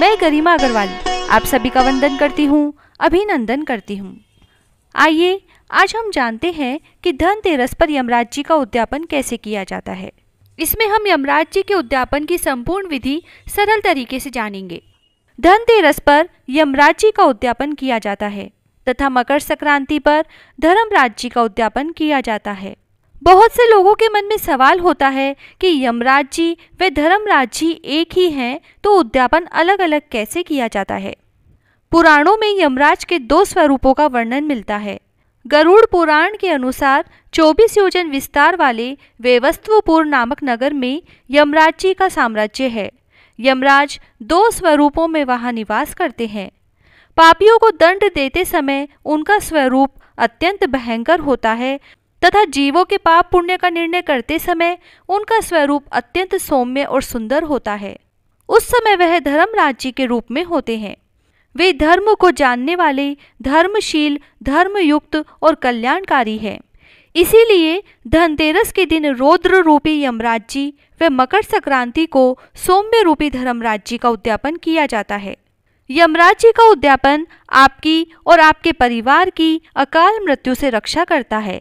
मैं गरिमा अग्रवाल आप सभी का वंदन करती हूँ अभिनंदन करती हूँ आइए आज हम जानते हैं कि धनतेरस पर यमराज जी का उद्यापन कैसे किया जाता है इसमें हम यमराज जी के उद्यापन की संपूर्ण विधि सरल तरीके से जानेंगे धनतेरस पर यमराज जी का उद्यापन किया जाता है तथा मकर संक्रांति पर धर्मराज जी का उद्यापन किया जाता है बहुत से लोगों के मन में सवाल होता है कि यमराज जी व धर्मराज जी एक ही हैं तो उद्यापन अलग अलग कैसे किया जाता है पुराणों में यमराज के दो स्वरूपों का वर्णन मिलता है गरुड़ पुराण के अनुसार 24 योजन विस्तार वाले वेवस्तुपुर नामक नगर में यमराज जी का साम्राज्य है यमराज दो स्वरूपों में वहाँ निवास करते हैं पापियों को दंड देते समय उनका स्वरूप अत्यंत भयंकर होता है तथा जीवों के पाप पुण्य का निर्णय करते समय उनका स्वरूप अत्यंत सौम्य और सुंदर होता है उस समय वह धर्म राज्य के रूप में होते हैं वे धर्म को जानने वाले धर्मशील धर्मयुक्त और कल्याणकारी हैं इसीलिए धनतेरस के दिन रौद्र रूपी यमराज जी व मकर संक्रांति को सौम्य रूपी धर्मराज्य का उद्यापन किया जाता है यमराज जी का उद्यापन आपकी और आपके परिवार की अकाल मृत्यु से रक्षा करता है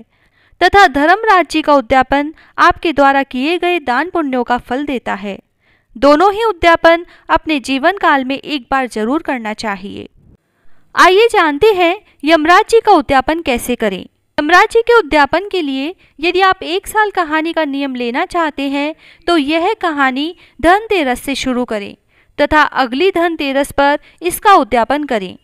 तथा धर्मराज जी का उद्यापन आपके द्वारा किए गए दान पुण्यों का फल देता है दोनों ही उद्यापन अपने जीवन काल में एक बार जरूर करना चाहिए आइए जानते हैं यमराज जी का उद्यापन कैसे करें यमराज जी के उद्यापन के लिए यदि आप एक साल कहानी का नियम लेना चाहते हैं तो यह कहानी धनतेरस से शुरू करें तथा अगली धनतेरस पर इसका उद्यापन करें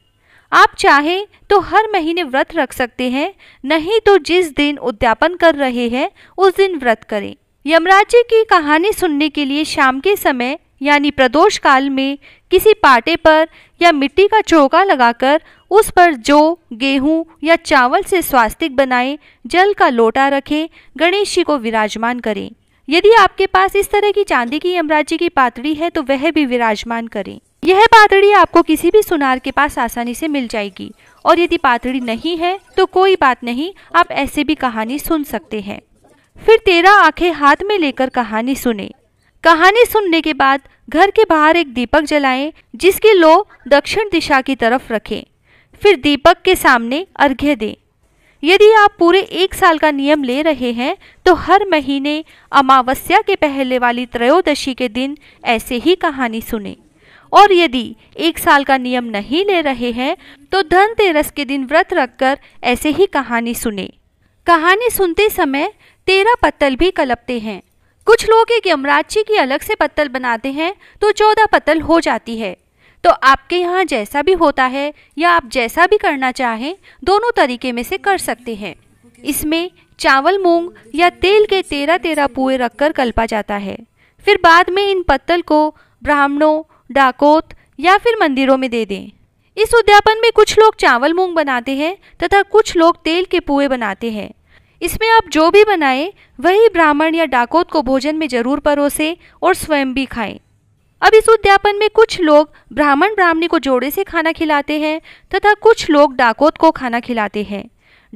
आप चाहें तो हर महीने व्रत रख सकते हैं नहीं तो जिस दिन उद्यापन कर रहे हैं उस दिन व्रत करें यमराज जी की कहानी सुनने के लिए शाम के समय यानी प्रदोष काल में किसी पाटे पर या मिट्टी का चौका लगाकर उस पर जो गेहूं या चावल से स्वास्तिक बनाएं जल का लोटा रखें गणेश जी को विराजमान करें यदि आपके पास इस तरह की चांदी की यमराज जी की पातड़ी है तो वह भी विराजमान करें यह पातड़ी आपको किसी भी सुनार के पास आसानी से मिल जाएगी और यदि पातड़ी नहीं है तो कोई बात नहीं आप ऐसे भी कहानी सुन सकते हैं फिर तेरा आंखें हाथ में लेकर कहानी सुने कहानी सुनने के बाद घर के बाहर एक दीपक जलाएं जिसकी लो दक्षिण दिशा की तरफ रखें फिर दीपक के सामने अर्घ्य दें यदि आप पूरे एक साल का नियम ले रहे हैं तो हर महीने अमावस्या के पहले वाली त्रयोदशी के दिन ऐसे ही कहानी सुने और यदि एक साल का नियम नहीं ले रहे हैं तो धनतेरस के दिन व्रत रखकर ऐसे ही कहानी सुने कहानी सुनते समय तेरह पत्तल भी कलपते हैं कुछ लोग एक यमराजी की अलग से पत्तल बनाते हैं तो चौदह पत्तल हो जाती है तो आपके यहाँ जैसा भी होता है या आप जैसा भी करना चाहें दोनों तरीके में से कर सकते हैं इसमें चावल मूंग या तेल के तेरह तेरह पुए रखकर कल्पा जाता है फिर बाद में इन पत्तल को ब्राह्मणों डाकोत या फिर मंदिरों में दे दें इस उद्यापन में कुछ लोग चावल मूंग बनाते हैं तथा कुछ लोग तेल के पुए बनाते हैं इसमें आप जो भी बनाएं वही ब्राह्मण या डाकोत को भोजन में जरूर परोसें और स्वयं भी खाएं अब इस उद्यापन में कुछ लोग ब्राह्मण ब्राह्मणी को जोड़े से खाना खिलाते हैं तथा कुछ लोग डाकोत को खाना खिलाते हैं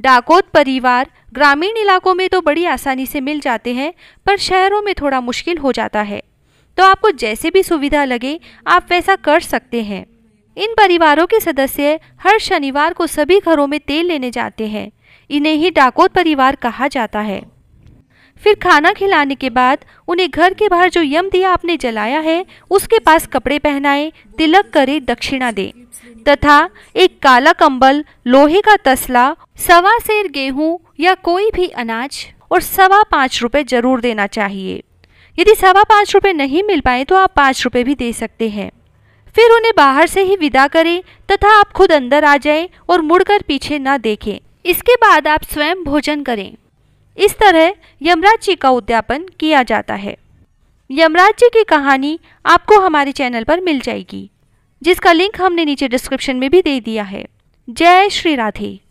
डाकोत परिवार ग्रामीण इलाकों में तो बड़ी आसानी से मिल जाते हैं पर शहरों में थोड़ा मुश्किल हो जाता है तो आपको जैसे भी सुविधा लगे आप वैसा कर सकते हैं इन परिवारों के सदस्य हर शनिवार को सभी घरों में तेल लेने जाते हैं इन्हें ही डाकोत परिवार कहा जाता है फिर खाना खिलाने के बाद उन्हें घर के बाहर जो यम दिया आपने जलाया है उसके पास कपड़े पहनाए तिलक करे दक्षिणा दे तथा एक काला कंबल लोहे का तसला सवा शेर गेहूं या कोई भी अनाज और सवा पाँच रुपए जरूर देना चाहिए यदि सवा पाँच रुपये नहीं मिल पाए तो आप पाँच रुपये भी दे सकते हैं फिर उन्हें बाहर से ही विदा करें तथा आप खुद अंदर आ जाएं और मुड़कर पीछे ना देखें इसके बाद आप स्वयं भोजन करें इस तरह यमराज जी का उद्यापन किया जाता है यमराज जी की कहानी आपको हमारे चैनल पर मिल जाएगी जिसका लिंक हमने नीचे डिस्क्रिप्शन में भी दे दिया है जय श्री राधे